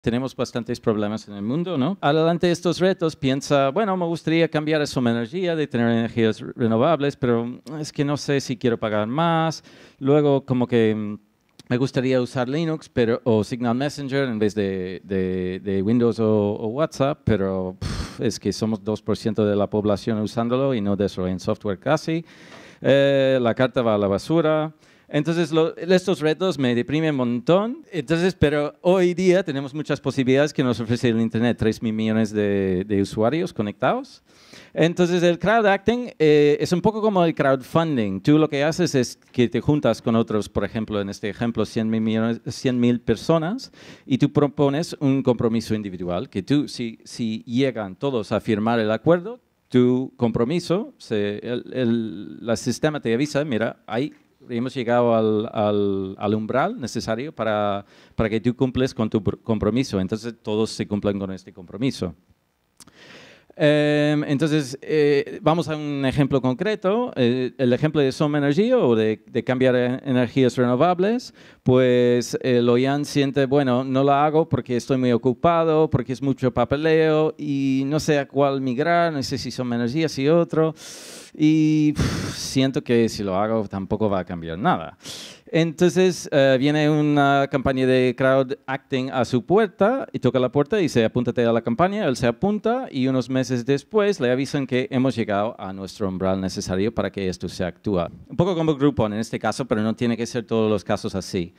tenemos bastantes problemas en el mundo, ¿no? Adelante estos retos, piensa, bueno, me gustaría cambiar suma energía de tener energías renovables, pero mm, es que no sé si quiero pagar más. Luego, como que mm, me gustaría usar Linux pero, o Signal Messenger en vez de, Windows o, WhatsApp, pero es que somos 2% de la población usándolo y no desarrollan software casi. Eh, la carta va a la basura. Entonces, estos retos me deprimen un montón. Entonces, pero hoy día tenemos muchas posibilidades que nos ofrece el Internet, 3 mil millones de, usuarios conectados. Entonces, el crowd acting eh, es un poco como el crowdfunding. Tú lo que haces es que te juntas con otros, por ejemplo, en este ejemplo, 100 mil personas, y tú propones un compromiso individual, que tú, si, si llegan todos a firmar el acuerdo, tu compromiso, el, sistema te avisa, mira, hay hemos llegado al, umbral necesario para, para que tú cumples con tu compromiso. Entonces todos se cumplen con este compromiso. Em, entonces, eh, vamos a un ejemplo concreto. Eh, el ejemplo de Som Energy o de, cambiar e-, energías renovables, pues el eh, OIAN siente, bueno, no lo hago porque estoy muy ocupado, porque es mucho papeleo y no sé a cuál migrar, no sé si Som Energy, si otro. Y siento que si lo hago tampoco va a cambiar nada. Entonces eh, viene una campaña de crowd acting a su puerta y toca la puerta y dice apúntate a la campaña, él se apunta y unos meses después le avisan que hemos llegado a nuestro umbral necesario para que esto se actúe, Un poco como Groupon en este caso, pero no tiene que ser todos los casos así.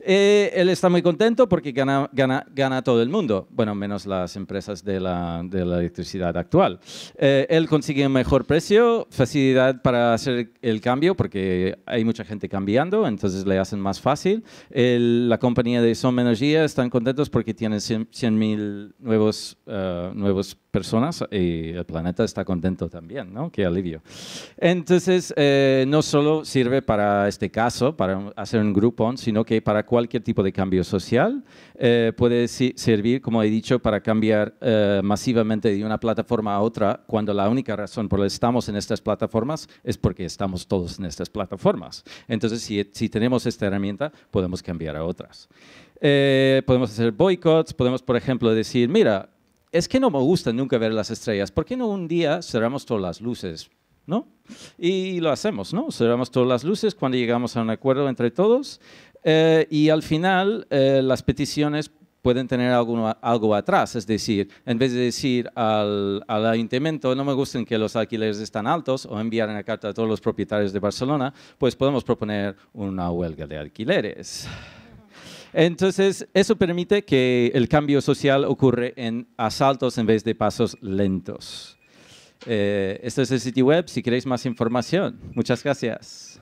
Eh, él está muy contento porque gana, gana, gana todo el mundo, bueno, menos las empresas de la, de la electricidad actual. Eh, él consigue un mejor precio, facilidad para hacer el cambio porque hay mucha gente cambiando, entonces le hacen más fácil. la compañía de Son Energía están contentos porque tienen 100.000 eh, nuevos, personas y el planeta está contento también, ¿no? Qué alivio. Entonces, eh, no solo sirve para este caso, para hacer un Groupon sino que para cualquier tipo de cambio social. Eh, puede servir, como he dicho, para cambiar masivamente de una plataforma a otra cuando la única razón por la que estamos en estas plataformas es porque estamos todos en estas plataformas. Entonces, si, si tenemos tenemos esta herramienta, podemos cambiar a otras. Eh, podemos hacer boicots, podemos, por ejemplo, decir, mira, es que no me gusta nunca ver las estrellas, ¿por qué no un día cerramos todas las luces? ¿No? Y lo hacemos, ¿no? Cerramos todas las luces cuando llegamos a un acuerdo entre todos eh, y al final eh, las peticiones pueden tener algo, atrás. Es decir, en vez de decir al, al, ayuntamiento, no me gusten que los alquileres están altos o enviar una carta a todos los propietarios de Barcelona, pues podemos proponer una huelga de alquileres. Entonces, eso permite que el cambio social ocurre en asaltos en vez de pasos lentos. este es el sitio web si queréis más información. Muchas gracias.